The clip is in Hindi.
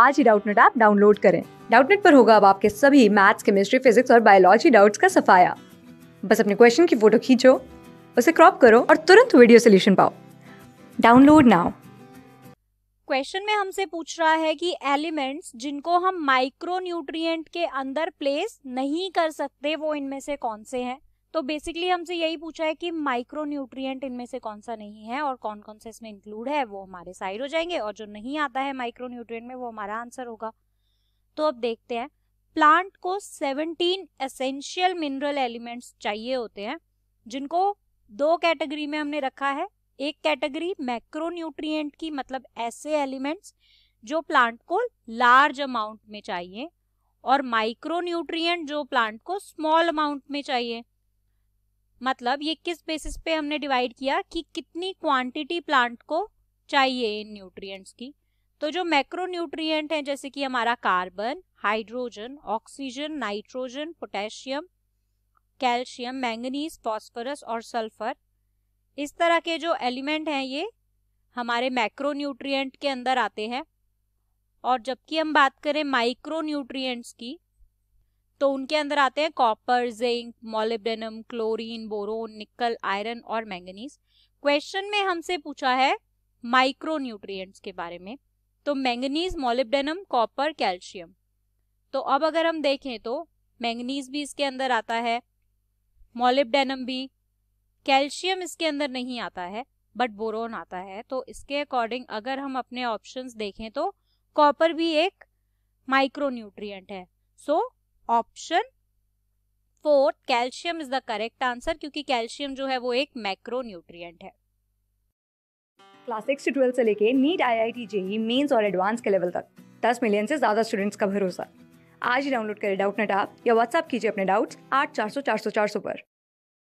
आज ही डाउटनेट ऐप डाउनलोड करें डाउटनेट पर होगा अब आपके सभी मैथ्स केमिस्ट्री फिजिक्स और बायोलॉजी डाउट्स का सफाया बस अपने क्वेश्चन की फोटो खींचो उसे क्रॉप करो और तुरंत वीडियो सोल्यूशन पाओ डाउनलोड नाउ क्वेश्चन में हमसे पूछ रहा है कि एलिमेंट्स जिनको हम माइक्रो न्यूट्रिएंट के अंदर प्लेस नहीं कर सकते वो इनमें से कौन से हैं तो बेसिकली हमसे यही पूछा है कि माइक्रो न्यूट्रियट इनमें से कौन सा नहीं है और कौन कौन सा इसमें इंक्लूड है वो हमारे साइड हो जाएंगे और जो नहीं आता है माइक्रो न्यूट्रियट में वो हमारा आंसर होगा तो अब देखते हैं प्लांट को 17 एसेंशियल मिनरल एलिमेंट्स चाहिए होते हैं जिनको दो कैटेगरी में हमने रखा है एक कैटेगरी मैक्रो न्यूट्रिएंट की मतलब ऐसे एलिमेंट्स जो प्लांट को लार्ज अमाउंट में चाहिए और माइक्रो न्यूट्रिएंट जो प्लांट को स्मॉल अमाउंट में चाहिए मतलब ये किस बेसिस पे हमने डिवाइड किया कि कितनी क्वांटिटी प्लांट को चाहिए इन न्यूट्रिएंट्स की तो जो मैक्रो न्यूट्रियट हैं जैसे कि हमारा carbon hydrogen oxygen nitrogen potassium calcium manganese phosphorus और सल्फर इस तरह के जो एलिमेंट हैं ये हमारे मैक्रो न्यूट्रियट के अंदर आते हैं और जबकि हम बात करें माइक्रो न्यूट्रिएंट्स की तो उनके अंदर आते हैं copper zinc molybdenum chlorine boron nickel iron और मैंगनीज क्वेश्चन में हमसे पूछा है माइक्रोन्यूट्रिएंट्स के बारे में तो मैंगनीज मोलिब्डेनम कॉपर कैल्शियम तो अब अगर हम देखें तो मैंगनीज भी इसके अंदर आता है मोलिब्डेनम भी कैल्शियम इसके अंदर नहीं आता है बट बोरोन आता है तो इसके अकॉर्डिंग अगर हम अपने ऑप्शंस देखें तो कॉपर भी एक माइक्रोन्यूट्रिएंट है so so, option fourth calcium is the correct answer क्योंकि कैल्शियम जो है वो एक मैक्रो न्यूट्रिएंट है क्लास सिक्स से ट्वेल्थ से लेके NEET I I T JEE mains और एडवांस के लेवल तक दस मिलियन से ज़्यादा स्टूडेंट्स का भरोसा आज ही डाउनलोड करें डाउट नेट आप या व्हाट्सअप कीजिए अपने डाउट्स आठ चार सौ चार सौ चार सौ पर